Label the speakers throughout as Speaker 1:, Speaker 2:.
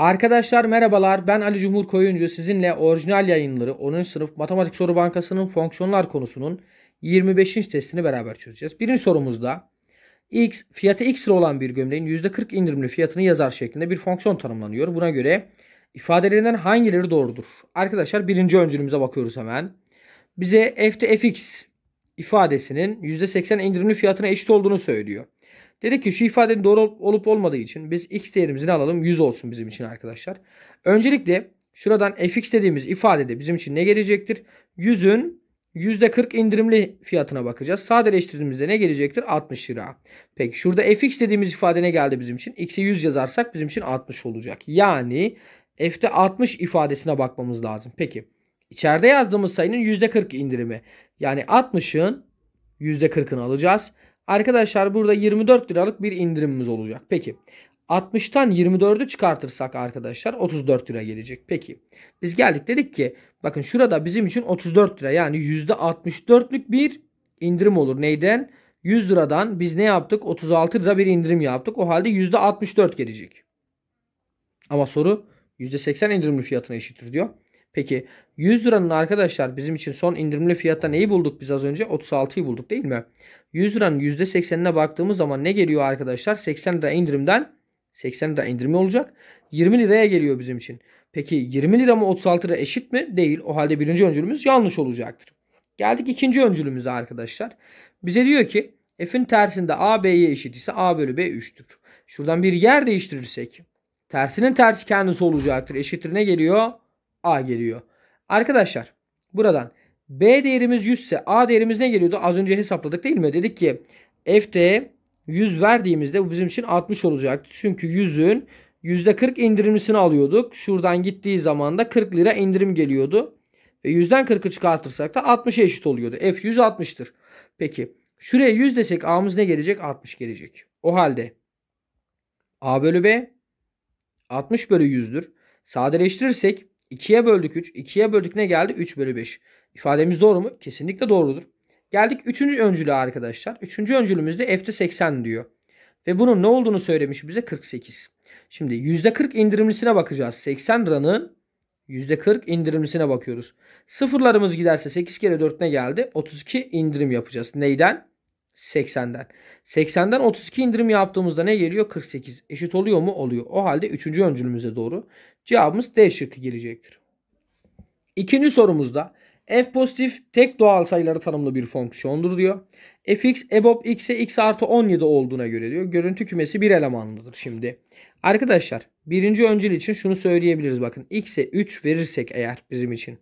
Speaker 1: Arkadaşlar merhabalar ben Ali Cumhur Koyuncu sizinle orijinal yayınları 10. sınıf matematik soru bankasının fonksiyonlar konusunun 25. testini beraber çözeceğiz. Birinci sorumuzda x fiyatı x ile olan bir gömleğin %40 indirimli fiyatını yazar şeklinde bir fonksiyon tanımlanıyor. Buna göre ifadelerinden hangileri doğrudur? Arkadaşlar birinci öncülümüze bakıyoruz hemen. Bize f'te fx ifadesinin %80 indirimli fiyatına eşit olduğunu söylüyor. Dedi ki şu ifadenin doğru olup olmadığı için biz x değerimizi ne alalım? 100 olsun bizim için arkadaşlar. Öncelikle şuradan fx dediğimiz ifadede bizim için ne gelecektir? 100'ün %40 indirimli fiyatına bakacağız. Sadeleştirdiğimizde ne gelecektir? 60 lira. Peki şurada fx dediğimiz ifade ne geldi bizim için? x'e 100 yazarsak bizim için 60 olacak. Yani f'te 60 ifadesine bakmamız lazım. Peki içeride yazdığımız sayının %40 indirimi. Yani 60'ın %40'ını alacağız. Arkadaşlar burada 24 liralık bir indirimimiz olacak. Peki 60'tan 24'ü çıkartırsak arkadaşlar 34 lira gelecek. Peki biz geldik dedik ki bakın şurada bizim için 34 lira yani %64'lük bir indirim olur. Neyden? 100 liradan biz ne yaptık? 36 lira bir indirim yaptık. O halde %64 gelecek. Ama soru %80 indirimli fiyatına eşittir diyor. Peki 100 liranın arkadaşlar bizim için son indirimli fiyatta neyi bulduk biz az önce? 36'yı bulduk değil mi? 100 liranın %80'ine baktığımız zaman ne geliyor arkadaşlar? 80 lira indirimden 80 lira indirimi olacak. 20 liraya geliyor bizim için. Peki 20 lira mı 36 lira eşit mi? Değil. O halde birinci öncülümüz yanlış olacaktır. Geldik ikinci öncülümüze arkadaşlar. Bize diyor ki f'in tersinde a b'ye eşit ise a bölü b 3'tür. Şuradan bir yer değiştirirsek tersinin tersi kendisi olacaktır. Eşittir ne geliyor? a geliyor. Arkadaşlar buradan B değerimiz 100 ise A değerimiz ne geliyordu? Az önce hesapladık değil mi? Dedik ki F'de 100 verdiğimizde bu bizim için 60 olacaktı. Çünkü 100'ün %40 indirimlisini alıyorduk. Şuradan gittiği zaman da 40 lira indirim geliyordu. Ve 100'den 40'ı çıkartırsak da 60'a eşit oluyordu. F 100 60'tır. Peki şuraya 100 desek A'mız ne gelecek? 60 gelecek. O halde A bölü B 60 bölü 100'dür. Sadeleştirirsek 2'ye böldük 3. 2'ye böldük ne geldi? 3 bölü 5. İfademiz doğru mu? Kesinlikle doğrudur. Geldik üçüncü öncülü arkadaşlar. Üçüncü öncülümüzde F'de 80 diyor. Ve bunun ne olduğunu söylemiş bize 48. Şimdi %40 indirimlisine bakacağız. 80 liranın %40 indirimlisine bakıyoruz. Sıfırlarımız giderse 8 kere 4 ne geldi? 32 indirim yapacağız. Neyden? 80'den. 80'den 32 indirim yaptığımızda ne geliyor? 48. Eşit oluyor mu? Oluyor. O halde 3. öncülümüze doğru cevabımız D şıkkı gelecektir. İkinci sorumuzda f pozitif tek doğal sayıları tanımlı bir fonksiyondur diyor. fx ebob x'e x artı 17 olduğuna göre diyor. Görüntü kümesi bir elemanlıdır şimdi. Arkadaşlar birinci öncül için şunu söyleyebiliriz bakın. x'e 3 verirsek eğer bizim için.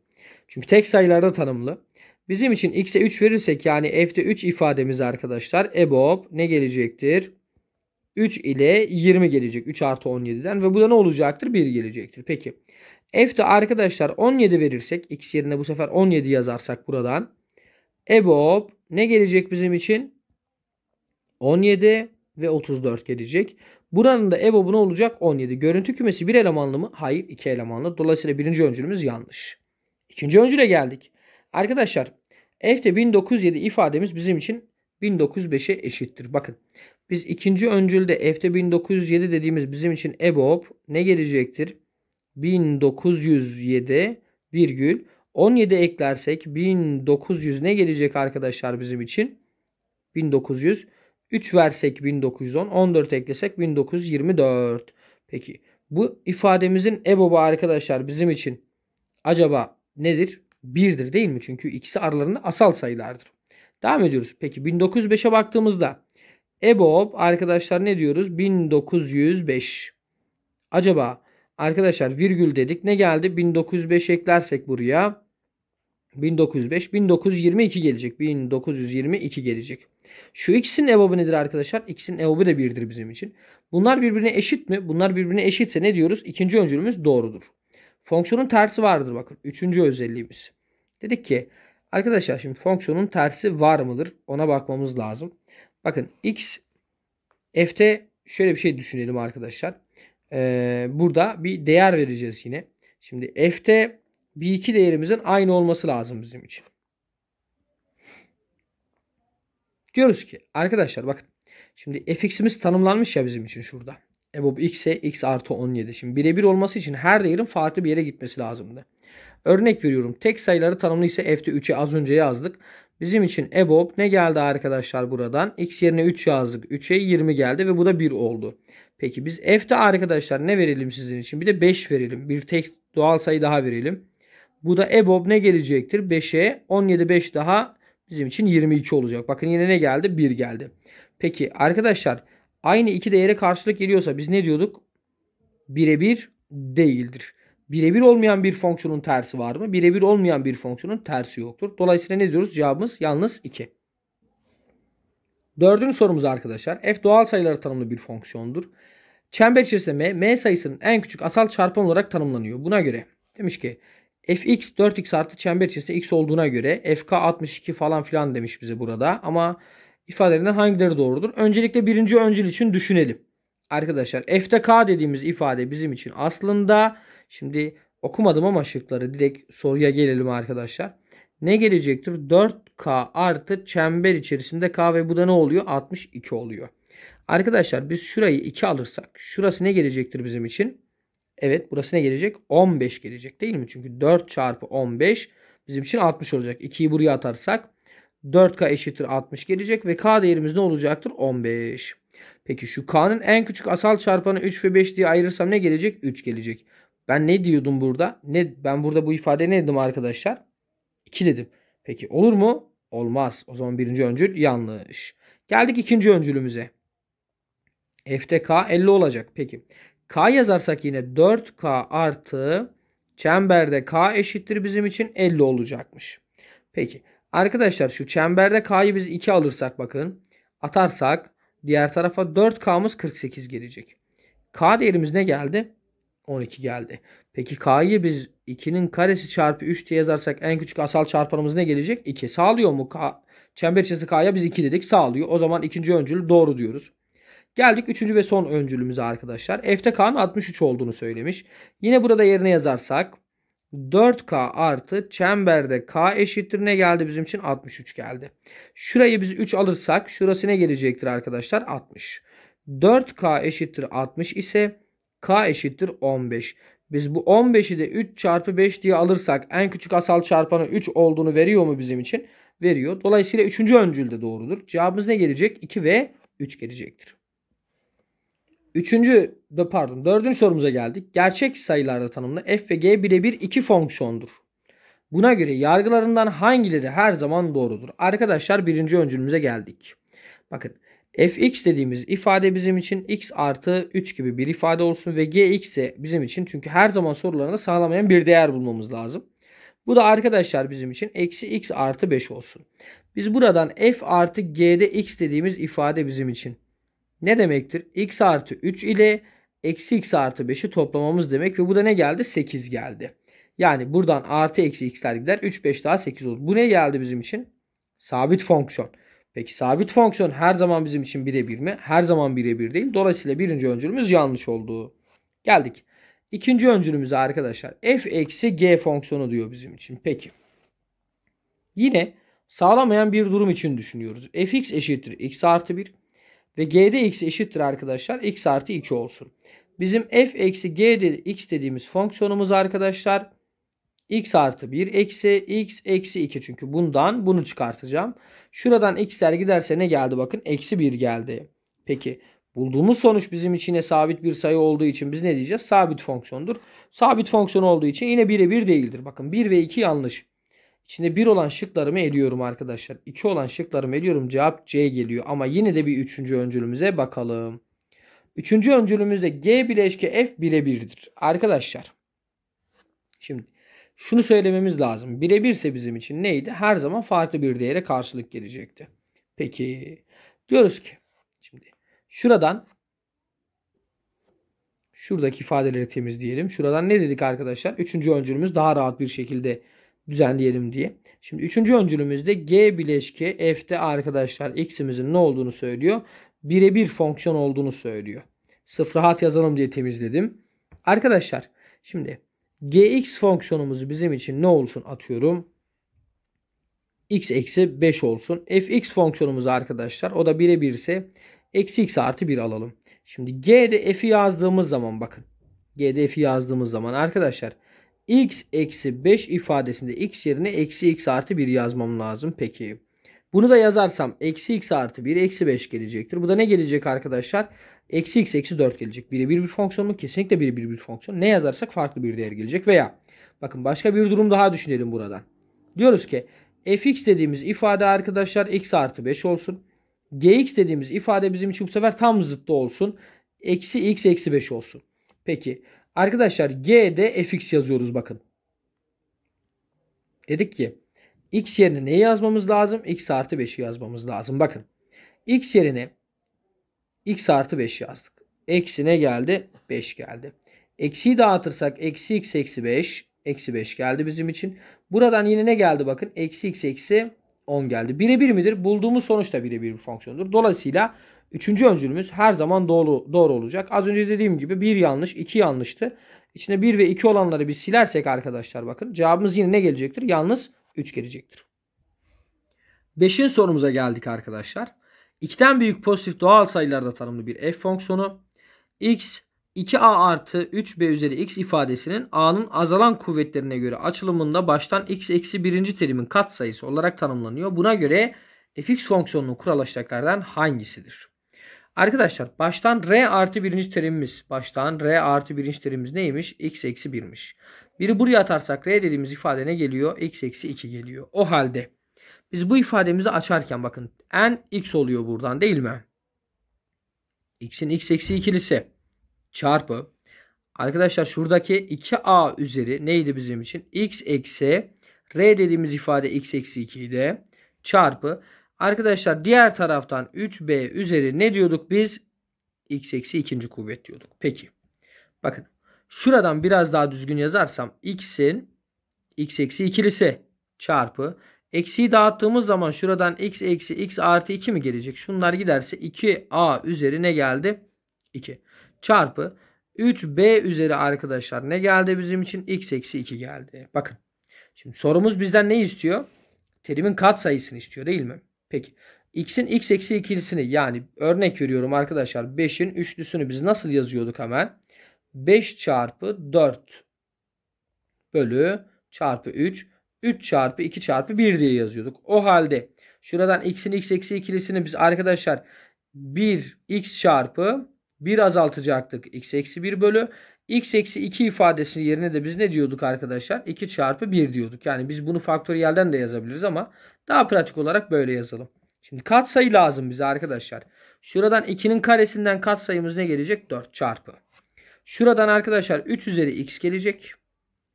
Speaker 1: Çünkü tek sayılarda tanımlı. Bizim için x'e 3 verirsek yani f'de 3 ifademiz arkadaşlar. ebob ne gelecektir? 3 ile 20 gelecek. 3 artı 17'den ve bu da ne olacaktır? 1 gelecektir. Peki. F'de arkadaşlar 17 verirsek x yerine bu sefer 17 yazarsak buradan EBOB ne gelecek bizim için? 17 ve 34 gelecek. Buranın da EBOB'u ne olacak? 17. Görüntü kümesi bir elemanlı mı? Hayır iki elemanlı. Dolayısıyla birinci öncülümüz yanlış. İkinci öncüle geldik. Arkadaşlar F'de 1907 ifademiz bizim için 1905'e eşittir. Bakın biz ikinci öncülde F'de 1907 dediğimiz bizim için EBOB ne gelecektir? 1907 virgül 17 eklersek 1900 ne gelecek arkadaşlar bizim için? 1900 3 versek 1910 14 eklesek 1924. Peki bu ifademizin EBOB'u arkadaşlar bizim için acaba nedir? 1'dir değil mi? Çünkü ikisi aralarında asal sayılardır. Devam ediyoruz. Peki 1905'e baktığımızda EBOB arkadaşlar ne diyoruz? 1905. Acaba Arkadaşlar virgül dedik. Ne geldi? 1905 eklersek buraya 1905, 1922 gelecek. 1922 gelecek. Şu ikisinin evabı nedir arkadaşlar? İkisinin evabı da birdir bizim için. Bunlar birbirine eşit mi? Bunlar birbirine eşitse ne diyoruz? İkinci öncülümüz doğrudur. Fonksiyonun tersi vardır bakın. Üçüncü özelliğimiz. Dedik ki arkadaşlar şimdi fonksiyonun tersi var mıdır? Ona bakmamız lazım. Bakın x f'te şöyle bir şey düşünelim arkadaşlar. Ee, burada bir değer vereceğiz yine. Şimdi f'te bir iki değerimizin aynı olması lazım bizim için. Diyoruz ki arkadaşlar bakın. Şimdi fx'imiz tanımlanmış ya bizim için şurada. E bu x'e x artı 17. Şimdi birebir olması için her değerin farklı bir yere gitmesi lazımdı. Örnek veriyorum. Tek sayıları tanımlıysa f'te 3'e az önce yazdık. Bizim için EBOB ne geldi arkadaşlar buradan? X yerine 3 yazdık. 3'e 20 geldi ve bu da 1 oldu. Peki biz F'de arkadaşlar ne verelim sizin için? Bir de 5 verelim. Bir tek doğal sayı daha verelim. Bu da EBOB ne gelecektir? 5'e 17 5 daha bizim için 22 olacak. Bakın yine ne geldi? 1 geldi. Peki arkadaşlar aynı iki değere karşılık geliyorsa biz ne diyorduk? Birebir değildir birebir olmayan bir fonksiyonun tersi var mı? Birebir olmayan bir fonksiyonun tersi yoktur. Dolayısıyla ne diyoruz? Cevabımız yalnız 2. Dördüncü sorumuz arkadaşlar. F doğal sayıları tanımlı bir fonksiyondur. Çember içerisinde M, M sayısının en küçük asal çarpan olarak tanımlanıyor. Buna göre demiş ki fx 4x artı çember içerisinde x olduğuna göre fk 62 falan filan demiş bize burada. Ama ifadelerinden hangileri doğrudur? Öncelikle birinci öncül için düşünelim. Arkadaşlar f'te k dediğimiz ifade bizim için aslında Şimdi okumadım ama şıkları direkt soruya gelelim arkadaşlar. Ne gelecektir? 4K artı çember içerisinde K ve bu da ne oluyor? 62 oluyor. Arkadaşlar biz şurayı 2 alırsak şurası ne gelecektir bizim için? Evet burası ne gelecek? 15 gelecek değil mi? Çünkü 4 çarpı 15 bizim için 60 olacak. 2'yi buraya atarsak 4K eşittir 60 gelecek ve K değerimiz ne olacaktır? 15. Peki şu K'nın en küçük asal çarpanı 3 ve 5 diye ayırırsam ne gelecek? 3 gelecek. Ben ne diyordum burada? Ne ben burada bu ifade ne dedim arkadaşlar? 2 dedim. Peki olur mu? Olmaz. O zaman birinci öncül yanlış. Geldik ikinci öncülümüze. F'te K 50 olacak. Peki. K yazarsak yine 4K artı çemberde K eşittir bizim için 50 olacakmış. Peki. Arkadaşlar şu çemberde K'yı biz 2 alırsak bakın. Atarsak diğer tarafa 4K'mız 48 gelecek. K değerimiz ne geldi? 12 geldi. Peki K'yı biz 2'nin karesi çarpı 3 diye yazarsak en küçük asal çarpanımız ne gelecek? 2. Sağlıyor mu? K, çember içerisinde K'ya biz 2 dedik. Sağlıyor. O zaman ikinci öncül doğru diyoruz. Geldik üçüncü ve son öncülümüze arkadaşlar. F'te K'nın 63 olduğunu söylemiş. Yine burada yerine yazarsak 4K artı çemberde K eşittir ne geldi bizim için? 63 geldi. Şurayı biz 3 alırsak şurası ne gelecektir arkadaşlar? 60. 4K eşittir 60 ise K eşittir 15. Biz bu 15'i de 3 çarpı 5 diye alırsak en küçük asal çarpanı 3 olduğunu veriyor mu bizim için? Veriyor. Dolayısıyla 3. öncül de doğrudur. Cevabımız ne gelecek? 2 ve 3 gelecektir. Üçüncü, pardon dördüncü sorumuza geldik. Gerçek sayılarda tanımlı f ve g birebir iki fonksiyondur. Buna göre yargılarından hangileri her zaman doğrudur? Arkadaşlar birinci öncülümüze geldik. Bakın fx dediğimiz ifade bizim için x artı 3 gibi bir ifade olsun ve gx de bizim için çünkü her zaman sorularında sağlamayan bir değer bulmamız lazım. Bu da arkadaşlar bizim için eksi x artı 5 olsun. Biz buradan f artı g'de x dediğimiz ifade bizim için ne demektir? x artı 3 ile eksi x artı 5'i toplamamız demek ve bu da ne geldi? 8 geldi. Yani buradan artı eksi x'ler gider. 3 5 daha 8 olur. Bu ne geldi bizim için? Sabit fonksiyon. Peki sabit fonksiyon her zaman bizim için birebir mi? Her zaman birebir değil. Dolayısıyla birinci öncülümüz yanlış oldu. Geldik. İkinci öncülümüze arkadaşlar f eksi g fonksiyonu diyor bizim için. Peki. Yine sağlamayan bir durum için düşünüyoruz. fx eşittir x artı 1 ve g'de x eşittir arkadaşlar x artı 2 olsun. Bizim f eksi g de x dediğimiz fonksiyonumuz arkadaşlar x artı 1 eksi x eksi 2 çünkü bundan bunu çıkartacağım. Şuradan x'ler giderse ne geldi bakın eksi 1 geldi. Peki bulduğumuz sonuç bizim için yine sabit bir sayı olduğu için biz ne diyeceğiz? Sabit fonksiyondur. Sabit fonksiyon olduğu için yine 1'e 1 değildir. Bakın 1 ve 2 yanlış. İçinde 1 olan şıklarımı eliyorum arkadaşlar. 2 olan şıklarımı eliyorum. Cevap C geliyor. Ama yine de bir 3. öncülümüze bakalım. 3. öncülümüzde G bileşke F birebirdir. Arkadaşlar. Şimdi şunu söylememiz lazım. Birebirse bizim için neydi? Her zaman farklı bir değere karşılık gelecekti. Peki diyoruz ki şimdi şuradan şuradaki ifadeleri temizleyelim. Şuradan ne dedik arkadaşlar? Üçüncü öncülümüz daha rahat bir şekilde düzenleyelim diye. Şimdi üçüncü öncülümüzde G bileşke F'de arkadaşlar X'imizin ne olduğunu söylüyor. Birebir fonksiyon olduğunu söylüyor. Sıfır rahat yazalım diye temizledim. Arkadaşlar şimdi gx fonksiyonumuz bizim için ne olsun atıyorum. x eksi 5 olsun. fx fonksiyonumuz arkadaşlar o da 1'e 1 ise eksi x artı 1 alalım. Şimdi g'de f'i yazdığımız zaman bakın. g'de f'i yazdığımız zaman arkadaşlar x eksi 5 ifadesinde x yerine eksi x artı 1 yazmam lazım. Peki. Bunu da yazarsam eksi x artı 1 eksi 5 gelecektir. Bu da ne gelecek arkadaşlar? Eksi x eksi 4 gelecek. Biri bir fonksiyon mu? Kesinlikle birebir bir fonksiyon. Ne yazarsak farklı bir değer gelecek veya bakın başka bir durum daha düşünelim buradan. Diyoruz ki fx dediğimiz ifade arkadaşlar x artı 5 olsun. gx dediğimiz ifade bizim için bu sefer tam zıttı olsun. Eksi x eksi 5 olsun. Peki arkadaşlar g'de fx yazıyoruz bakın. Dedik ki x yerine neyi yazmamız lazım? x artı 5'i yazmamız lazım. Bakın x yerine x artı 5 yazdık. Eksi ne geldi? 5 geldi. Eksiyi dağıtırsak eksi x eksi 5. Eksi 5 geldi bizim için. Buradan yine ne geldi bakın? Eksi x eksi 10 geldi. Birebir midir? Bulduğumuz sonuç da birebir bir fonksiyondur. Dolayısıyla üçüncü öncülümüz her zaman doğru, doğru olacak. Az önce dediğim gibi bir yanlış iki yanlıştı. İçine 1 ve 2 olanları bir silersek arkadaşlar bakın cevabımız yine ne gelecektir? Yalnız 3 gelecektir. 5'in sorumuza geldik arkadaşlar. 2'den büyük pozitif doğal sayılarda tanımlı bir f fonksiyonu x 2a artı 3b üzeri x ifadesinin a'nın azalan kuvvetlerine göre açılımında baştan x eksi birinci terimin katsayısı olarak tanımlanıyor. Buna göre fx fonksiyonunun kural aşağıdakilerden hangisidir? Arkadaşlar baştan r artı birinci terimimiz baştan r artı birinci terimimiz neymiş? x eksi 1'miş. Biri buraya atarsak r dediğimiz ifade ne geliyor? x eksi 2 geliyor. O halde biz bu ifademizi açarken bakın n x oluyor buradan değil mi? x'in x eksi ikilisi çarpı arkadaşlar şuradaki 2a üzeri neydi bizim için? x eksi r dediğimiz ifade x eksi 2 idi çarpı arkadaşlar diğer taraftan 3b üzeri ne diyorduk biz? x eksi ikinci kuvvet diyorduk. Peki bakın şuradan biraz daha düzgün yazarsam x'in x eksi ikilisi çarpı Eksiyi dağıttığımız zaman şuradan x eksi x artı 2 mi gelecek? Şunlar giderse 2a üzeri ne geldi? 2 çarpı 3b üzeri arkadaşlar ne geldi bizim için? x eksi 2 geldi. Bakın şimdi sorumuz bizden ne istiyor? Terimin kat sayısını istiyor değil mi? Peki x'in x eksi ikilisini yani örnek veriyorum arkadaşlar 5'in üçlüsünü biz nasıl yazıyorduk hemen? 5 çarpı 4 bölü çarpı 3 3 çarpı 2 çarpı 1 diye yazıyorduk. O halde şuradan x'in x eksi ikilisini biz arkadaşlar 1 x çarpı 1 azaltacaktık. x eksi 1 bölü x eksi 2 ifadesinin yerine de biz ne diyorduk arkadaşlar? 2 çarpı 1 diyorduk. Yani biz bunu faktöriyelden de yazabiliriz ama daha pratik olarak böyle yazalım. Şimdi katsayı lazım bize arkadaşlar. Şuradan 2'nin karesinden katsayımız ne gelecek? 4 çarpı. Şuradan arkadaşlar 3 üzeri x gelecek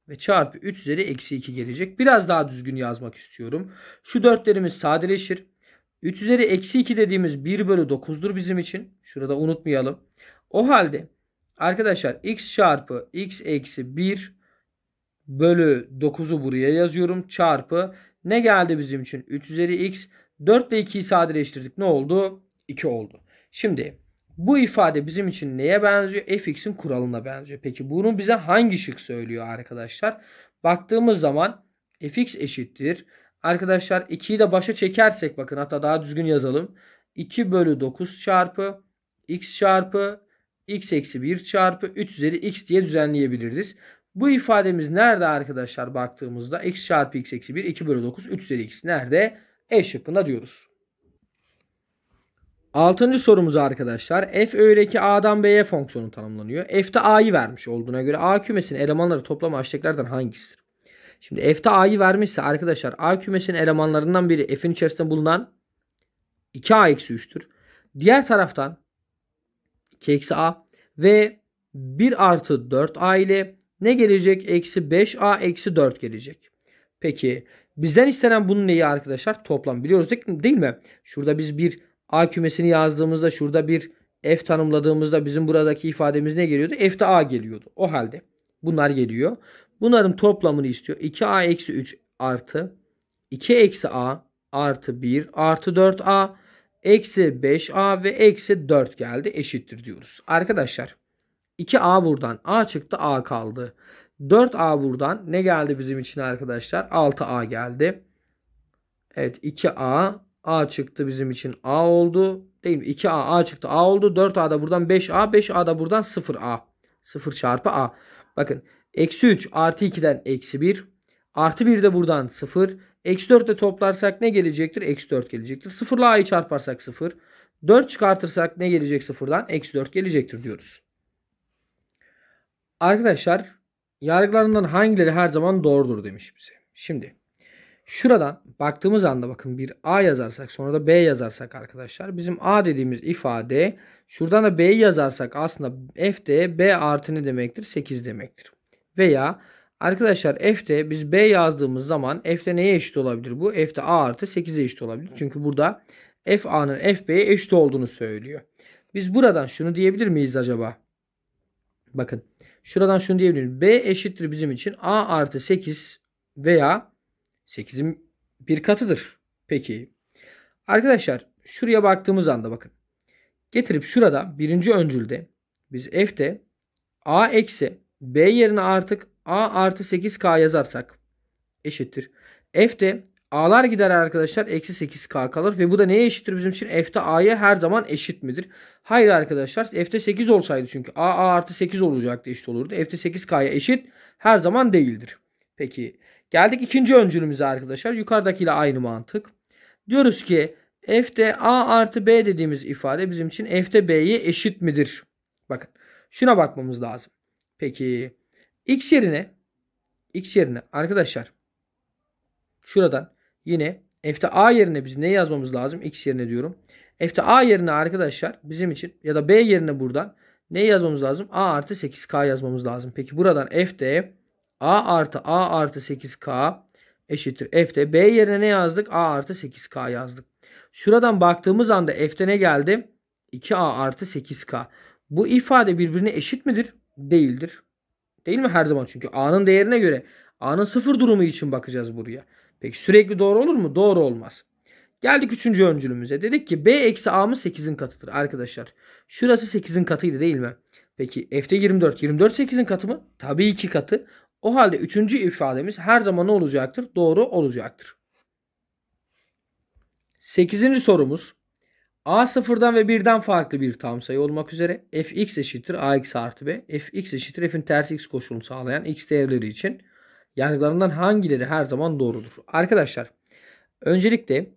Speaker 1: ve çarpı 3 üzeri eksi 2 gelecek. Biraz daha düzgün yazmak istiyorum. Şu dörtlerimiz sadeleşir. 3 üzeri eksi 2 dediğimiz 1 bölü 9'dur bizim için. Şurada unutmayalım. O halde arkadaşlar x çarpı x eksi 1 bölü 9'u buraya yazıyorum. Çarpı ne geldi bizim için? 3 üzeri x. 4 ile 2'yi sadeleştirdik. Ne oldu? 2 oldu. Şimdi bu ifade bizim için neye benziyor? fx'in kuralına benziyor. Peki bunu bize hangi şık söylüyor arkadaşlar? Baktığımız zaman fx eşittir. Arkadaşlar 2'yi de başa çekersek bakın hatta daha düzgün yazalım. 2 bölü 9 çarpı x çarpı x eksi 1 çarpı 3 üzeri x diye düzenleyebiliriz. Bu ifademiz nerede arkadaşlar baktığımızda x çarpı x eksi 1 2 bölü 9 3 üzeri x nerede? E şıkkında diyoruz. Altıncı sorumuz arkadaşlar. F öğreki A'dan B'ye fonksiyonu tanımlanıyor. F'te A'yı vermiş olduğuna göre A kümesinin elemanları toplam aşçeklerden hangisidir? Şimdi F'te A'yı vermişse arkadaşlar A kümesinin elemanlarından biri F'in içerisinde bulunan 2A-3'tür. Diğer taraftan 2-A ve 1 artı 4A ile ne gelecek? Eksi 5A eksi 4 gelecek. Peki bizden istenen bunun neyi arkadaşlar? Toplam biliyoruz değil mi? Şurada biz bir A kümesini yazdığımızda şurada bir F tanımladığımızda bizim buradaki ifademiz ne geliyordu? F'de A geliyordu. O halde bunlar geliyor. Bunların toplamını istiyor. 2A eksi 3 artı 2 eksi A artı 1 artı 4A eksi 5A ve eksi 4 geldi. Eşittir diyoruz. Arkadaşlar 2A buradan A çıktı A kaldı. 4A buradan ne geldi bizim için arkadaşlar? 6A geldi. Evet 2A A çıktı bizim için A oldu. Değil mi? 2A A çıktı A oldu. 4A da buradan 5A. 5A da buradan 0A. 0 çarpı A. Bakın eksi 3 artı 2'den eksi 1. Artı 1 de buradan 0. Eksi 4 de toplarsak ne gelecektir? Eksi 4 gelecektir. 0 ile A'yı çarparsak 0. 4 çıkartırsak ne gelecek sıfırdan? Eksi 4 gelecektir diyoruz. Arkadaşlar yargılarından hangileri her zaman doğrudur demiş bize. Şimdi Şuradan baktığımız anda bakın bir A yazarsak sonra da B yazarsak arkadaşlar bizim A dediğimiz ifade şuradan da b yazarsak aslında F B artı ne demektir? 8 demektir. Veya arkadaşlar F biz B yazdığımız zaman F neye eşit olabilir bu? F A artı 8'e eşit olabilir. Çünkü burada F A'nın F B'ye eşit olduğunu söylüyor. Biz buradan şunu diyebilir miyiz acaba? Bakın şuradan şunu diyebilir miyiz? B eşittir bizim için A artı 8 veya 8'in bir katıdır. Peki. Arkadaşlar şuraya baktığımız anda bakın. Getirip şurada birinci öncülde biz f'de a eksi b yerine artık a artı 8k yazarsak eşittir. F'de a'lar gider arkadaşlar eksi 8k kalır ve bu da neye eşittir bizim için? F'de a'ya her zaman eşit midir? Hayır arkadaşlar f'de 8 olsaydı çünkü a a artı 8 olacaktı eşit olurdu. F'de 8k'ya eşit her zaman değildir. Peki Geldik ikinci öncülümüze arkadaşlar. Yukarıdakiyle aynı mantık. Diyoruz ki F'de A artı B dediğimiz ifade bizim için F'de B'ye eşit midir? Bakın şuna bakmamız lazım. Peki X yerine X yerine arkadaşlar şuradan yine F'de A yerine biz ne yazmamız lazım? X yerine diyorum. F'de A yerine arkadaşlar bizim için ya da B yerine buradan ne yazmamız lazım? A artı 8K yazmamız lazım. Peki buradan F'de A artı A artı 8K eşittir F'de. B yerine ne yazdık? A artı 8K yazdık. Şuradan baktığımız anda F'de ne geldi? 2A artı 8K. Bu ifade birbirine eşit midir? Değildir. Değil mi her zaman? Çünkü A'nın değerine göre A'nın sıfır durumu için bakacağız buraya. Peki sürekli doğru olur mu? Doğru olmaz. Geldik üçüncü öncülümüze. Dedik ki B eksi A'mız 8'in katıdır arkadaşlar. Şurası 8'in katıydı değil mi? Peki F'de 24. 24 8'in katı mı? Tabii ki katı. O halde üçüncü ifademiz her zaman ne olacaktır? Doğru olacaktır. Sekizinci sorumuz. A sıfırdan ve birden farklı bir tam sayı olmak üzere fx eşittir ax artı b. fx eşittir f'in tersi x koşulunu sağlayan x değerleri için yargılarından hangileri her zaman doğrudur? Arkadaşlar öncelikle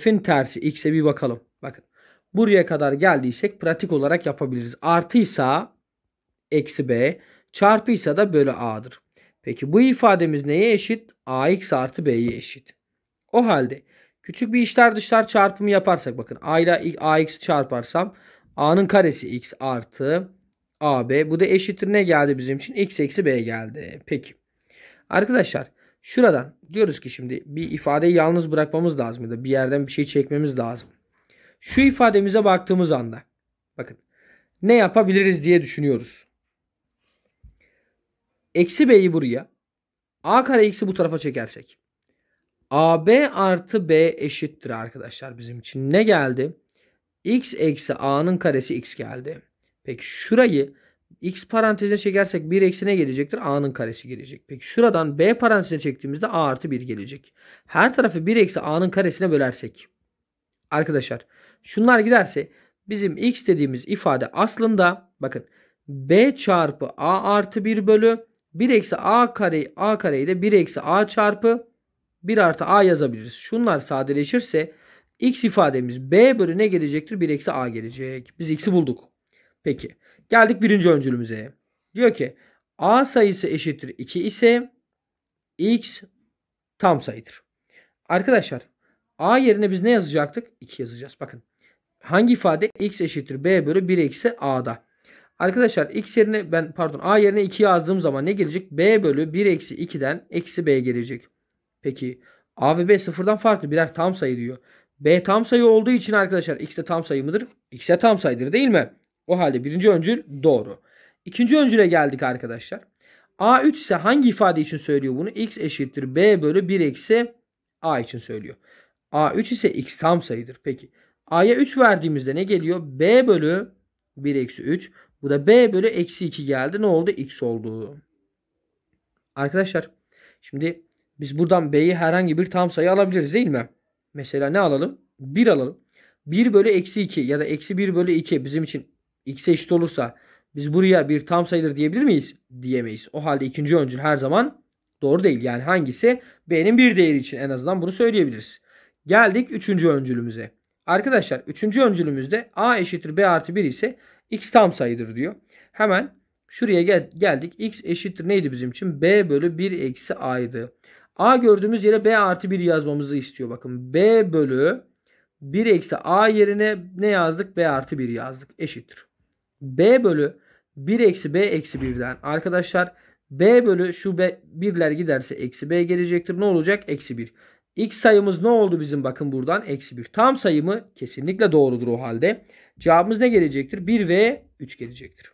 Speaker 1: f'in tersi x'e bir bakalım. Bakın buraya kadar geldiysek pratik olarak yapabiliriz. Artıysa eksi b çarpıysa da bölü a'dır. Peki bu ifademiz neye eşit? ax artı b'ye eşit. O halde küçük bir işler dışlar çarpımı yaparsak bakın a ile ax'i çarparsam a'nın karesi x artı ab bu da eşittir ne geldi bizim için? x eksi b geldi. Peki arkadaşlar şuradan diyoruz ki şimdi bir ifadeyi yalnız bırakmamız lazım ya da bir yerden bir şey çekmemiz lazım. Şu ifademize baktığımız anda bakın ne yapabiliriz diye düşünüyoruz. Eksi b'yi buraya. a kare x'i bu tarafa çekersek. AB artı B eşittir arkadaşlar bizim için. Ne geldi? X eksi A'nın karesi X geldi. Peki şurayı X parantezine çekersek 1 eksi ne gelecektir? A'nın karesi gelecek. Peki şuradan B parantezine çektiğimizde A artı 1 gelecek. Her tarafı 1 eksi A'nın karesine bölersek. Arkadaşlar şunlar giderse bizim X dediğimiz ifade aslında bakın B çarpı A artı 1 bölü 1 eksi a kare a kareyi de 1 eksi a çarpı 1 artı a yazabiliriz. Şunlar sadeleşirse x ifademiz b bölü ne gelecektir? 1 eksi a gelecek. Biz x'i bulduk. Peki geldik birinci öncülümüze. Diyor ki a sayısı eşittir 2 ise x tam sayıdır. Arkadaşlar a yerine biz ne yazacaktık? 2 yazacağız. Bakın hangi ifade x eşittir b bölü 1 eksi a'da. Arkadaşlar x yerine ben pardon a yerine 2 yazdığım zaman ne gelecek? b bölü 1 eksi 2'den eksi b gelecek. Peki a ve b sıfırdan farklı birer tam sayı diyor. b tam sayı olduğu için arkadaşlar x de tam sayı mıdır? x de tam sayıdır değil mi? O halde birinci öncül doğru. İkinci öncüle geldik arkadaşlar. a 3 ise hangi ifade için söylüyor bunu? x eşittir b bölü 1 eksi a için söylüyor. a 3 ise x tam sayıdır. Peki a'ya 3 verdiğimizde ne geliyor? b bölü 1 eksi 3. Bu da b bölü eksi 2 geldi. Ne oldu? x oldu. Arkadaşlar şimdi biz buradan b'yi herhangi bir tam sayı alabiliriz değil mi? Mesela ne alalım? 1 alalım. 1 bölü eksi 2 ya da eksi 1 bölü 2 bizim için x'e eşit olursa biz buraya bir tam sayıdır diyebilir miyiz? Diyemeyiz. O halde ikinci öncül her zaman doğru değil. Yani hangisi? B'nin bir değeri için en azından bunu söyleyebiliriz. Geldik üçüncü öncülümüze. Arkadaşlar üçüncü öncülümüzde a eşittir b artı 1 ise X tam sayıdır diyor. Hemen şuraya gel geldik. X eşittir neydi bizim için? B bölü 1 eksi A'ydı. A gördüğümüz yere B artı 1 yazmamızı istiyor. Bakın B bölü 1 eksi A yerine ne yazdık? B artı 1 yazdık. Eşittir. B bölü 1 eksi B eksi 1'den. Arkadaşlar B bölü şu B, birler giderse eksi B gelecektir. Ne olacak? Eksi 1. X sayımız ne oldu bizim bakın buradan? Eksi 1. Tam sayımı kesinlikle doğrudur o halde. Cevabımız ne gelecektir? 1 ve 3 gelecektir.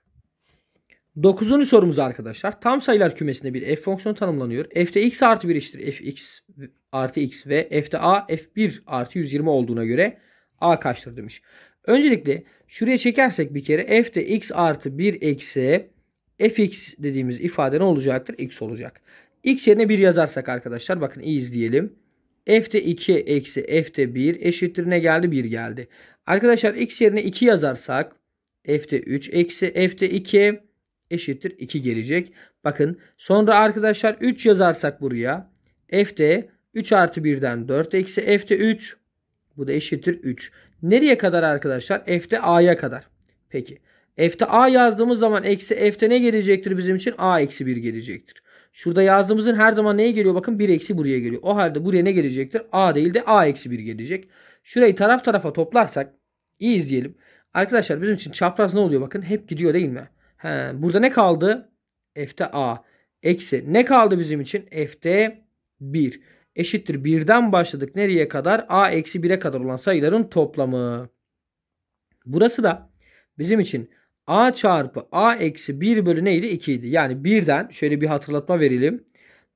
Speaker 1: Dokuzuncu sorumuz arkadaşlar. Tam sayılar kümesinde bir f fonksiyonu tanımlanıyor. f'de x artı 1 eşittir fx artı x ve f'de a f1 artı 120 olduğuna göre a kaçtır demiş. Öncelikle şuraya çekersek bir kere f'de x artı 1 eksi fx dediğimiz ifade ne olacaktır? x olacak. x yerine 1 yazarsak arkadaşlar bakın i'yiz diyelim. f'de 2 eksi f'de 1 eşittir ne geldi? 1 geldi. Arkadaşlar x yerine 2 yazarsak f'de 3 eksi f'de 2 eşittir 2 gelecek. Bakın sonra arkadaşlar 3 yazarsak buraya f'de 3 artı 1'den 4 eksi f'de 3 bu da eşittir 3. Nereye kadar arkadaşlar? F'de a'ya kadar. Peki. F'de a yazdığımız zaman eksi f'de ne gelecektir bizim için? a eksi 1 gelecektir. Şurada yazdığımızın her zaman neye geliyor? Bakın 1 eksi buraya geliyor. O halde buraya ne gelecektir? A değil de A eksi 1 gelecek. Şurayı taraf tarafa toplarsak İyi izleyelim. Arkadaşlar bizim için çapraz ne oluyor bakın. Hep gidiyor değil mi? He, burada ne kaldı? F'te A. Eksi. Ne kaldı bizim için? F'te 1. Eşittir 1'den başladık. Nereye kadar? A eksi 1'e kadar olan sayıların toplamı. Burası da bizim için A çarpı A eksi 1 bölü neydi? 2 idi. Yani 1'den şöyle bir hatırlatma verelim.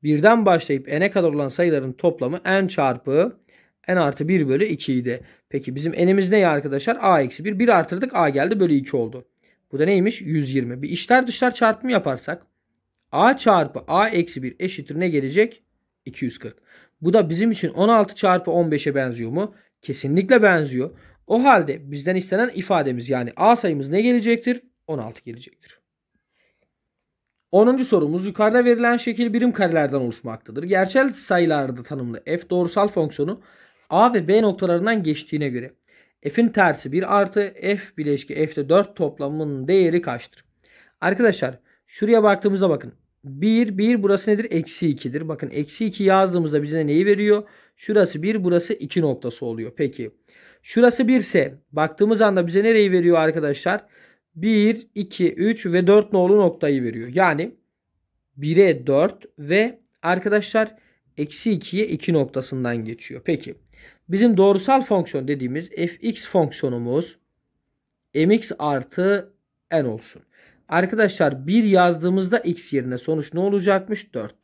Speaker 1: 1'den başlayıp n'e kadar olan sayıların toplamı n çarpı n artı 1 bölü 2 idi. Peki bizim n'imiz ne ya arkadaşlar? a eksi 1. 1 artırdık a geldi bölü 2 oldu. Bu da neymiş? 120. Bir işler dışlar çarpımı yaparsak a çarpı a eksi 1 eşittir ne gelecek? 240. Bu da bizim için 16 çarpı 15'e benziyor mu? Kesinlikle benziyor. O halde bizden istenen ifademiz yani a sayımız ne gelecektir? 16 gelecektir. 10. sorumuz yukarıda verilen şekil birim karelerden oluşmaktadır. Gerçel sayılarda tanımlı f doğrusal fonksiyonu A ve B noktalarından geçtiğine göre f'in tersi 1 artı f bileşki f'te 4 toplamının değeri kaçtır? Arkadaşlar şuraya baktığımızda bakın. 1, 1 burası nedir? Eksi 2'dir. Bakın eksi 2 yazdığımızda bize neyi veriyor? Şurası 1, burası 2 noktası oluyor. Peki. Şurası 1 ise baktığımız anda bize nereyi veriyor arkadaşlar? 1, 2, 3 ve 4 nolu noktayı veriyor. Yani 1'e 4 ve arkadaşlar eksi 2'ye 2 noktasından geçiyor. Peki. Bizim doğrusal fonksiyon dediğimiz fx fonksiyonumuz mx artı n olsun. Arkadaşlar 1 yazdığımızda x yerine sonuç ne olacakmış? 4.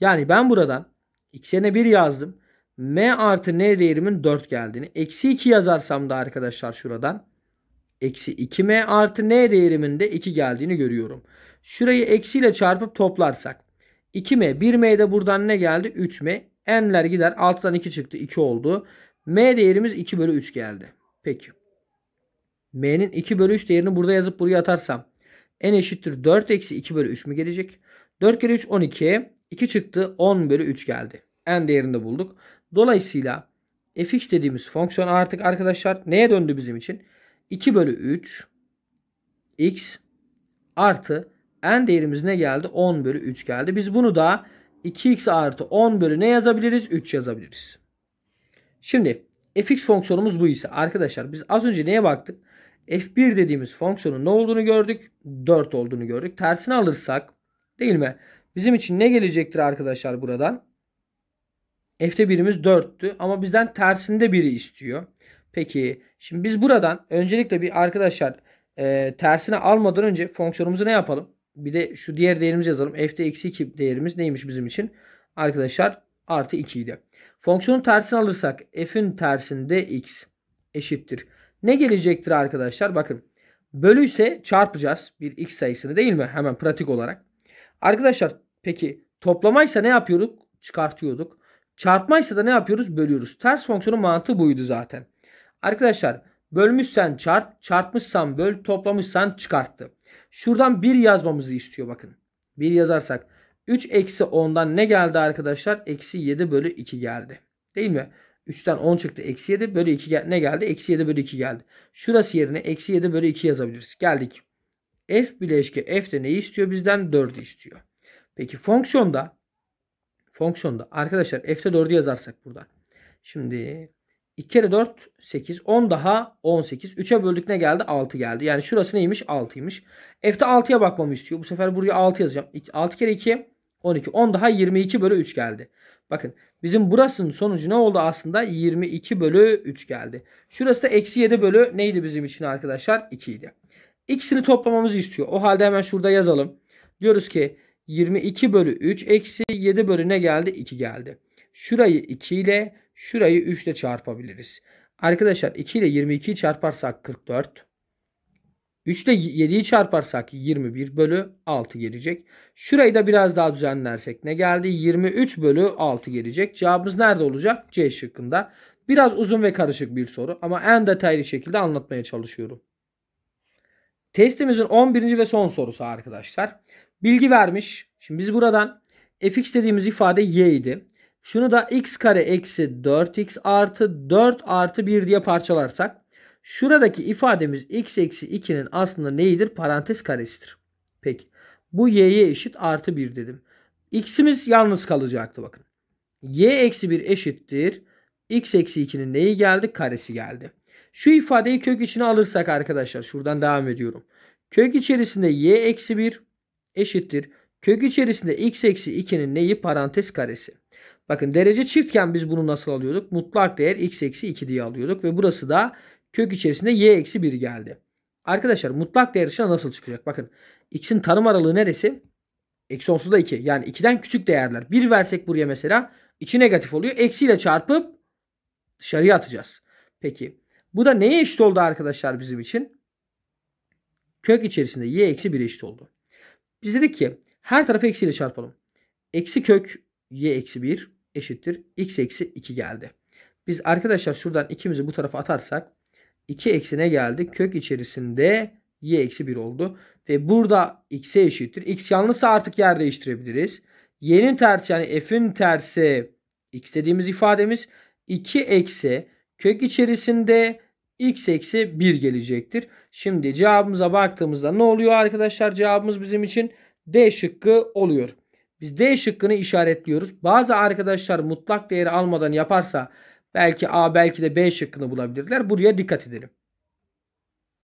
Speaker 1: Yani ben buradan x yerine 1 yazdım. m artı n değerimin 4 geldiğini. Eksi 2 yazarsam da arkadaşlar şuradan. Eksi 2m artı n değerimin de 2 geldiğini görüyorum. Şurayı eksiyle çarpıp toplarsak. 2m 1m de buradan ne geldi? 3m. n'ler gider. 6'dan 2 çıktı. 2 oldu. M değerimiz 2 bölü 3 geldi. Peki. M'nin 2 bölü 3 değerini burada yazıp buraya atarsam n eşittir 4 eksi 2 bölü 3 mü gelecek? 4 kere 3 12. 2 çıktı 10 bölü 3 geldi. N değerini de bulduk. Dolayısıyla fx dediğimiz fonksiyon artık arkadaşlar neye döndü bizim için? 2 bölü 3 x artı n değerimiz ne geldi? 10 bölü 3 geldi. Biz bunu da 2x artı 10 bölü ne yazabiliriz? 3 yazabiliriz. Şimdi fx fonksiyonumuz bu ise arkadaşlar biz az önce neye baktık? f1 dediğimiz fonksiyonun ne olduğunu gördük? 4 olduğunu gördük. Tersini alırsak değil mi? Bizim için ne gelecektir arkadaşlar buradan? f'te birimiz 4'tü ama bizden tersinde biri istiyor. Peki şimdi biz buradan öncelikle bir arkadaşlar e, tersine almadan önce fonksiyonumuzu ne yapalım? Bir de şu diğer değerimizi yazalım. f'te eksi 2 değerimiz neymiş bizim için? Arkadaşlar artı 2 idi. Fonksiyonun tersini alırsak f'in tersinde x eşittir. Ne gelecektir arkadaşlar? Bakın bölü ise çarpacağız bir x sayısını değil mi? Hemen pratik olarak. Arkadaşlar peki toplamaysa ne yapıyorduk? Çıkartıyorduk. Çarpmaysa da ne yapıyoruz? Bölüyoruz. Ters fonksiyonun mantığı buydu zaten. Arkadaşlar bölmüşsen çarp, çarpmışsan böl, toplamışsan çıkarttı. Şuradan 1 yazmamızı istiyor bakın. 1 yazarsak 3 eksi 10'dan ne geldi arkadaşlar? Eksi 7 bölü 2 geldi. Değil mi? 3'ten 10 çıktı. Eksi 7 bölü 2 gel ne geldi? Eksi 7 bölü 2 geldi. Şurası yerine eksi 7 bölü 2 yazabiliriz. Geldik. F bileşke F de neyi istiyor? Bizden 4'ü istiyor. Peki fonksiyonda fonksiyonda arkadaşlar F'de 4'ü yazarsak burada. Şimdi 2 kere 4 8 10 daha 18 3'e böldük ne geldi 6 geldi. Yani şurası neymiş 6'ymış. F'de 6'ya bakmamı istiyor. Bu sefer buraya 6 yazacağım. 6 kere 2 12. 10 daha 22 bölü 3 geldi. Bakın bizim burasının sonucu ne oldu aslında? 22 bölü 3 geldi. Şurası da eksi 7 bölü neydi bizim için arkadaşlar? 2 idi. İkisini toplamamızı istiyor. O halde hemen şurada yazalım. Diyoruz ki 22 bölü 3 eksi 7 bölü ne geldi? 2 geldi. Şurayı 2 ile şurayı 3 ile çarpabiliriz. Arkadaşlar 2 ile 22'yi çarparsak 44. 3 ile 7'yi çarparsak 21 bölü 6 gelecek. Şurayı da biraz daha düzenlersek ne geldi? 23 bölü 6 gelecek. Cevabımız nerede olacak? C şıkkında. Biraz uzun ve karışık bir soru ama en detaylı şekilde anlatmaya çalışıyorum. Testimizin 11. ve son sorusu arkadaşlar. Bilgi vermiş. Şimdi biz buradan fx dediğimiz ifade y idi. Şunu da x kare eksi 4x artı 4 artı 1 diye parçalarsak Şuradaki ifademiz x eksi 2'nin aslında neyidir? Parantez karesidir. Peki. Bu y'ye eşit artı 1 dedim. X'imiz yalnız kalacaktı bakın. y eksi 1 eşittir. x eksi 2'nin neyi geldi? Karesi geldi. Şu ifadeyi kök içine alırsak arkadaşlar şuradan devam ediyorum. Kök içerisinde y eksi 1 eşittir. Kök içerisinde x eksi 2'nin neyi? Parantez karesi. Bakın derece çiftken biz bunu nasıl alıyorduk? Mutlak değer x eksi 2 diye alıyorduk. Ve burası da kök içerisinde y eksi 1 geldi. Arkadaşlar mutlak değer dışına nasıl çıkacak? Bakın x'in tanım aralığı neresi? Eksi onsuz da 2. Yani 2'den küçük değerler. 1 versek buraya mesela içi negatif oluyor. Eksiyle çarpıp dışarıya atacağız. Peki bu da neye eşit oldu arkadaşlar bizim için? Kök içerisinde y eksi 1'e eşit oldu. Biz dedik ki her tarafı eksiyle çarpalım. Eksi kök y eksi 1 eşittir. x eksi 2 geldi. Biz arkadaşlar şuradan 2'mizi bu tarafa atarsak 2 eksine geldik. Kök içerisinde y eksi 1 oldu. Ve burada x'e eşittir. x yalnızsa artık yer değiştirebiliriz. y'nin tersi yani f'in tersi x dediğimiz ifademiz 2 eksi kök içerisinde x eksi 1 gelecektir. Şimdi cevabımıza baktığımızda ne oluyor arkadaşlar? Cevabımız bizim için D şıkkı oluyor. Biz D şıkkını işaretliyoruz. Bazı arkadaşlar mutlak değeri almadan yaparsa Belki A belki de B şıkkını bulabilirler. Buraya dikkat edelim.